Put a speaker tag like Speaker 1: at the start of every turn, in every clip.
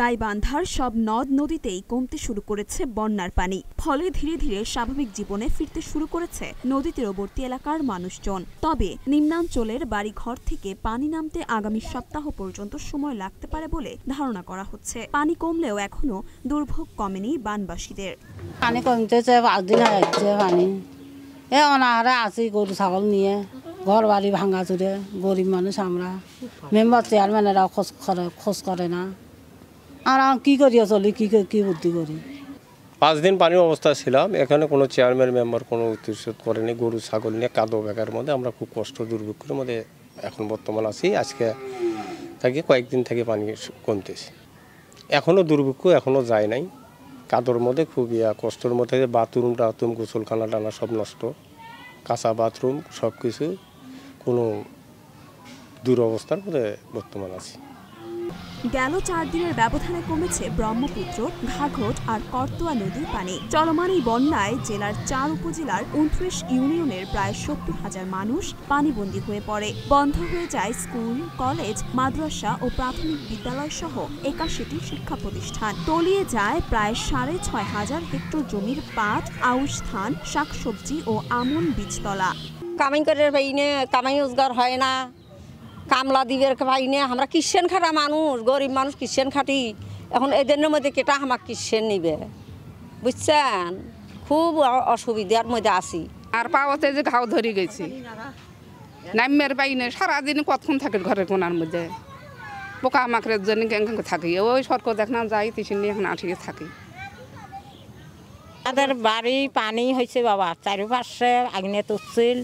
Speaker 1: গাইবান্ধার সব নদ নদীতেই কমতে শুরু করেছে বন্যার পানি ফলে ধীরে ধীরে স্বাভাবিক জীবনে ফিরতে শুরু করেছে নদী তীরবর্তী এলাকার মানুষজন তবে নিম্নাঞ্চলের বাড়িঘর থেকে পানি নামতে আগামী সপ্তাহ পর্যন্ত সময় লাগতে পারে বলে ধারণা করা হচ্ছে পানি কমলেও এখনো দুর্ভোগ কমেনি বানবাসীদের পানি কমতে কমতেছে পানি এ অনাহারে আছি গরু ছাগল নিয়ে ঘর বাড়ি ভাঙা চুরে গরিব মানুষ আমরা মেম্বার চেয়ারম্যানেরাও খোঁজ করে খোঁজ করে না আর কী করিয়া চলি কী কী
Speaker 2: বুদ্ধি করি
Speaker 3: পাঁচ দিন পানির অবস্থা ছিলাম এখানে কোনো চেয়ারম্যান মেম্বার কোনো উত্তরশোধ করেনি গরু ছাগল নিয়ে কাদো বেকার মধ্যে আমরা খুব কষ্ট দুর্ভিক্ষের মধ্যে এখন বর্তমান আছি আজকে থাকি কয়েকদিন থেকে পানি কমতেছে এখনও দুর্ভিক্ষ এখনও যায় নাই কাদোর মধ্যে খুব ইয়া কষ্টর মধ্যে বাথরুম টাথরুম গোসলখানা টানা সব নষ্ট কাঁচা বাথরুম সব কিছু কোনো দুরবস্থার মধ্যে বর্তমান আছি
Speaker 1: গেল চার দিনের ব্যবধানে কমেছে ব্রহ্মপুত্র ঘাঘট আর করতোয়া নদীর পানি চলমান এই বন্যায় জেলার চার উপজেলার উনত্রিশ ইউনিয়নের প্রায় সত্তর হাজার মানুষ পানিবন্দী হয়ে পড়ে বন্ধ হয়ে যায় স্কুল কলেজ মাদ্রাসা ও প্রাথমিক বিদ্যালয় সহ একাশিটি শিক্ষা প্রতিষ্ঠান তলিয়ে যায় প্রায় সাড়ে ছয় হাজার হেক্টর জমির পাট আউশ ধান শাকসবজি ও আমন বীজতলা কামাই করে ভাইনে কামাই রোজগার হয় না কামলা দিবের ভাইনে আমরা কিষেন খাটা মানুষ গরিব মানুষ কিষেন খাটি এখন এদের মধ্যে কেটা আমার কিষেন নিবে বুঝছেন খুব অসুবিধার মধ্যে আছি আর পাওয়াতে যে ঘাও ধরে গেছি নামের বাইনে সারাদিন কতক্ষণ থাকে ঘরের কোনার মধ্যে পোকা মাকড়ের জন্য থাকি ওই সরকার দেখলাম যাই যাই নিয়ে এখন আটকে থাকি
Speaker 3: তাদের বাড়ি পানি হয়েছে বাবা চারিপাশে আগ্নে
Speaker 1: তুচ্ছিল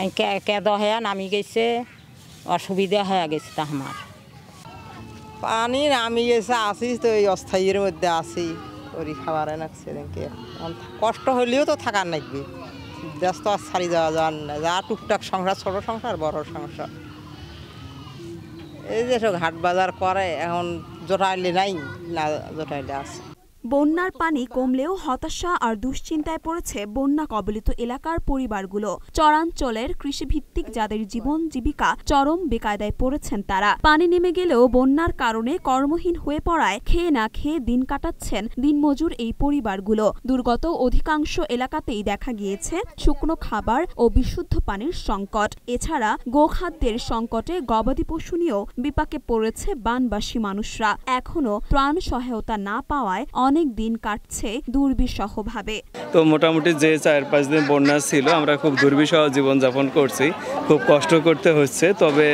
Speaker 1: হ্যাঁ, কেদ হয়ে হ্যাঁ, নামি গেছে অসুবিধা হয়ে গেছে তা
Speaker 3: আমার পানি নামি গেছে আসিস তো এই অস্থায়ীর মধ্যে আসি করি খাবার এনাচ্ছে কষ্ট হলেও তো থাকার লাগবে ব্যস্ত আর ছাড়ি যাওয়া যাওয়ার না যা টুকটাক সংসার ছোট সংসার বড় সংসার এই যে সব হাট বাজার করে এখন জোটাইলে নাই না জোটাইলে আছে
Speaker 1: বন্যার পানি কমলেও হতাশা আর দুশ্চিন্তায় পড়েছে বন্যা কবলিত এলাকার পরিবারগুলো চরাঞ্চলের কৃষিভিত্তিক যাদের জীবন জীবিকা চরম বেকায়দায় পড়েছেন তারা পানি নেমে গেলেও বন্যার কারণে কর্মহীন হয়ে পড়ায় খেয়ে না খেয়ে দিন কাটাচ্ছেন দিনমজুর এই পরিবারগুলো দুর্গত অধিকাংশ এলাকাতেই দেখা গিয়েছে শুকনো খাবার ও বিশুদ্ধ পানির সংকট এছাড়া গোখাদ্যের সংকটে গবাদি পশু নিয়েও বিপাকে পড়েছে বানবাসী মানুষরা এখনও ত্রাণ সহায়তা না পাওয়ায় অনেক দিন কাটছে দুর্বিষহভাবে
Speaker 3: তো মোটামুটি যে চার পাঁচ দিন বন্যা ছিল আমরা খুব দুর্বিষহ জীবনযাপন করছি খুব কষ্ট করতে হচ্ছে তবে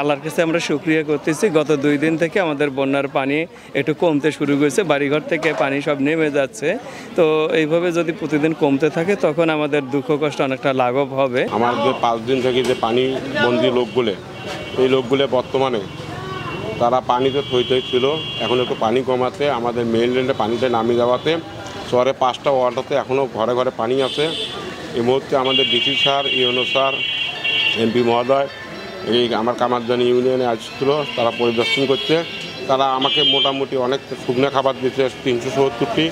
Speaker 3: আল্লাহর কাছে আমরা সুক্রিয়া করতেছি গত দুই দিন থেকে আমাদের বন্যার পানি একটু কমতে শুরু করেছে বাড়িঘর থেকে পানি সব নেমে যাচ্ছে তো এইভাবে যদি প্রতিদিন কমতে থাকে তখন আমাদের দুঃখ কষ্ট
Speaker 2: অনেকটা লাঘব হবে আমার যে পাঁচ দিন থেকে যে পানি বন্দি লোকগুলো এই লোকগুলো বর্তমানে তারা পানিতে থই থই ছিল এখন একটু পানি কম আছে আমাদের মেইনল্যান্ডে পানিতে নামিয়ে দেওয়াতে শহরে পাঁচটা ওয়ার্ডাতে এখনও ঘরে ঘরে পানি আছে এই মুহূর্তে আমাদের DC sir UNO sir MP মহোদয় এই আমার কামারজানি ইউনিয়নে আসছিল তারা পরিদর্শন করছে তারা আমাকে মোটামুটি অনেক শুকনো খাবার দিচ্ছে তিনশো সত্তরটি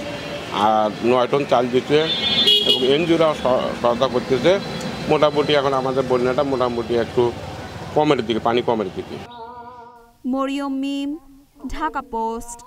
Speaker 2: আর নয় টন চাল দিচ্ছে এবং এনজিওরাও সহায়তা করতেছে মোটামুটি এখন আমাদের বন্যাটা মোটামুটি একটু কমের দিকে পানি কমের দিকে
Speaker 1: মরিয়ম মিম ঢাকা পোস্ট